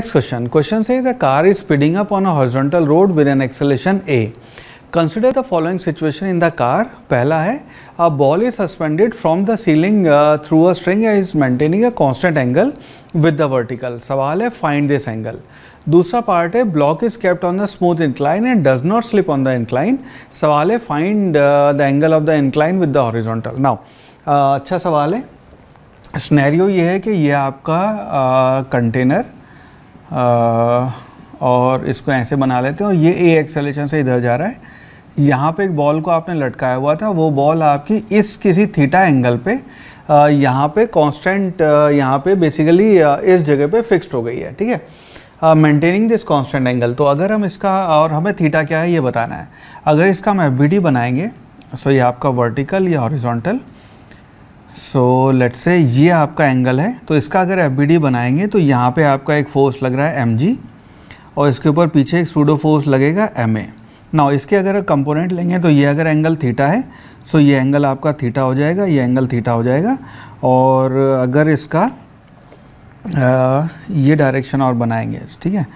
Next question. Question says a car is speeding up on a horizontal road with an acceleration A. Consider the following situation in the car. पहला है a ball is suspended from the ceiling uh, through a string and is maintaining a constant angle with the vertical. सवाल है find this angle. दूसरा part है block is kept on the smooth incline and does not slip on the incline. सवाल है find uh, the angle of the incline with the horizontal. Now uh, अच्छा सवाल है scenario ये है कि ये आपका कंटेनर uh, और इसको ऐसे बना लेते हैं और ये ए एक्सेलेशन से इधर जा रहा है यहाँ पे एक बॉल को आपने लटकाया हुआ था वो बॉल आपकी इस किसी थीटा एंगल पे यहाँ पे कांस्टेंट यहाँ पे बेसिकली इस जगह पे फिक्स्ड हो गई है ठीक है मेंटेनिंग दिस कांस्टेंट एंगल तो अगर हम इसका और हमें थीटा क्या है ये बताना है अगर इसका हम एफ बनाएंगे सो ये आपका वर्टिकल या हॉरिजॉन्टल सो लेट से ये आपका एंगल है तो इसका अगर एफ बनाएंगे तो यहाँ पे आपका एक फोर्स लग रहा है एम और इसके ऊपर पीछे एक सूडो फोर्स लगेगा एम ए ना इसके अगर कंपोनेंट लेंगे तो ये अगर एंगल थीटा है सो ये एंगल आपका थीटा हो जाएगा ये एंगल थीटा हो जाएगा और अगर इसका आ, ये डायरेक्शन और बनाएंगे ठीक है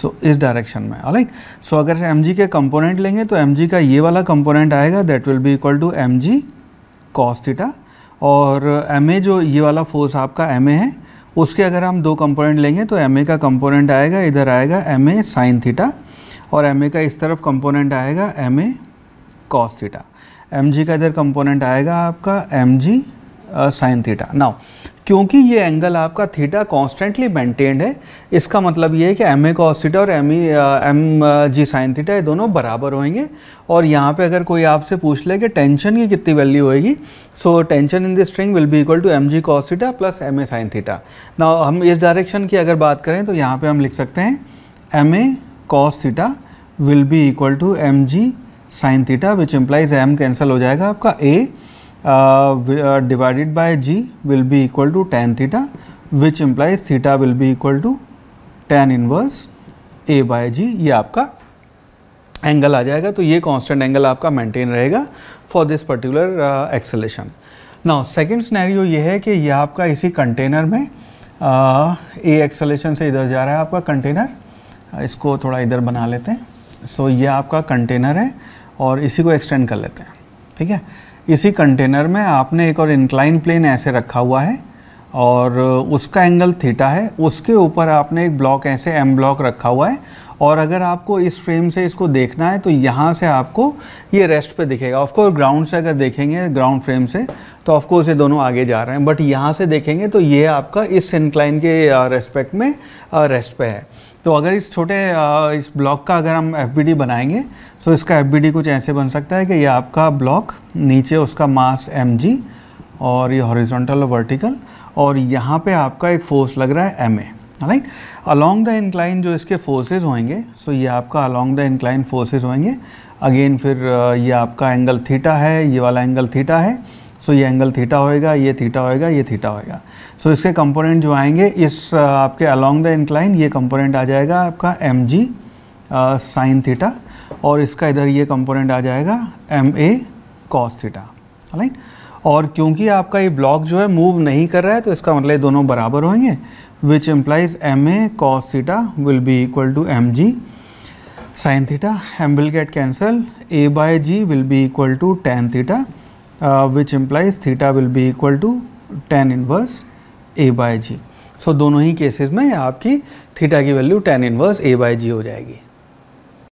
सो so, इस डायरेक्शन में राइट सो अगर एम के कंपोनेंट लेंगे तो एम का ये वाला कंपोनेंट आएगा that will be equal to m g cos theta और एम जो ये वाला फोर्स आपका एम है उसके अगर हम दो कंपोनेंट लेंगे तो एम का कंपोनेंट आएगा इधर आएगा एम ए साइन थीटा और एम का इस तरफ कंपोनेंट आएगा m a cos theta m का इधर कंपोनेंट आएगा आपका m g sine theta now क्योंकि ये एंगल आपका थीटा कॉन्स्टेंटली मेंटेन्ड है इसका मतलब ये है कि एम ए कॉस थीटा और m e m g sine theta ये दोनों बराबर होंगे और यहाँ पे अगर कोई आपसे पूछ ले कि टेंशन की कितनी वैल्यू होएगी so tension in the string will be equal to m g cos theta plus m a sine theta ना हम इस डायरेक्शन की अगर बात करें तो यहाँ पर हम लिख सकते हैं m a cos theta will be equal to m g sine theta which implies m cancel हो जाएगा आपका ए Uh, uh, divided by g will be equal to tan theta which implies theta will be equal to tan inverse a by g ये आपका angle आ जाएगा तो ये constant angle आपका maintain रहेगा for this particular acceleration now second scenario ये है कि ये आपका इसी कंटेनर में ए uh, एक्सेलेशन से इधर जा रहा है आपका कंटेनर uh, इसको थोड़ा इधर बना लेते हैं सो so, ये आपका कंटेनर है और इसी को एक्सटेंड कर लेते हैं ठीक है इसी कंटेनर में आपने एक और इंक्लाइन प्लेन ऐसे रखा हुआ है और उसका एंगल थीटा है उसके ऊपर आपने एक ब्लॉक ऐसे एम ब्लॉक रखा हुआ है और अगर आपको इस फ्रेम से इसको देखना है तो यहाँ से आपको ये रेस्ट पे दिखेगा ऑफकोर्स ग्राउंड से अगर देखेंगे ग्राउंड फ्रेम से तो ऑफकोर्स ये दोनों आगे जा रहे हैं बट यहाँ से देखेंगे तो ये आपका इस इनक्लाइन के रेस्पेक्ट में रेस्ट पे है तो अगर इस छोटे इस ब्लॉक का अगर हम एफ बनाएंगे तो इसका एफ कुछ ऐसे बन सकता है कि ये आपका ब्लॉक नीचे उसका मास एम और ये हॉरिजॉन्टल और वर्टिकल और यहाँ पे आपका एक फोर्स लग रहा है m a right along the incline जो इसके फोर्सेज होंगे सो ये आपका अलॉन्ग द इंक्लाइन फोर्सेज होंगे अगेन फिर ये आपका एंगल थीटा है ये वाला एंगल थीटा है सो ये एंगल थीटा होएगा ये थीटा होएगा ये थीटा होएगा सो इसके कंपोनेंट जो आएंगे इस uh, आपके अलोंग द इंक्लाइन ये कंपोनेंट आ जाएगा आपका एम जी साइन थीटा और इसका इधर ये कंपोनेंट आ जाएगा m a cos theta right और क्योंकि आपका ये ब्लॉक जो है मूव नहीं कर रहा है तो इसका मतलब दोनों बराबर होंगे which implies m a cos theta will be equal to m g sine theta m will get cancel a by g will be equal to tan theta uh, which implies theta will be equal to tan inverse a by g. so, दोनों ही cases में आपकी theta की value tan inverse a by g हो जाएगी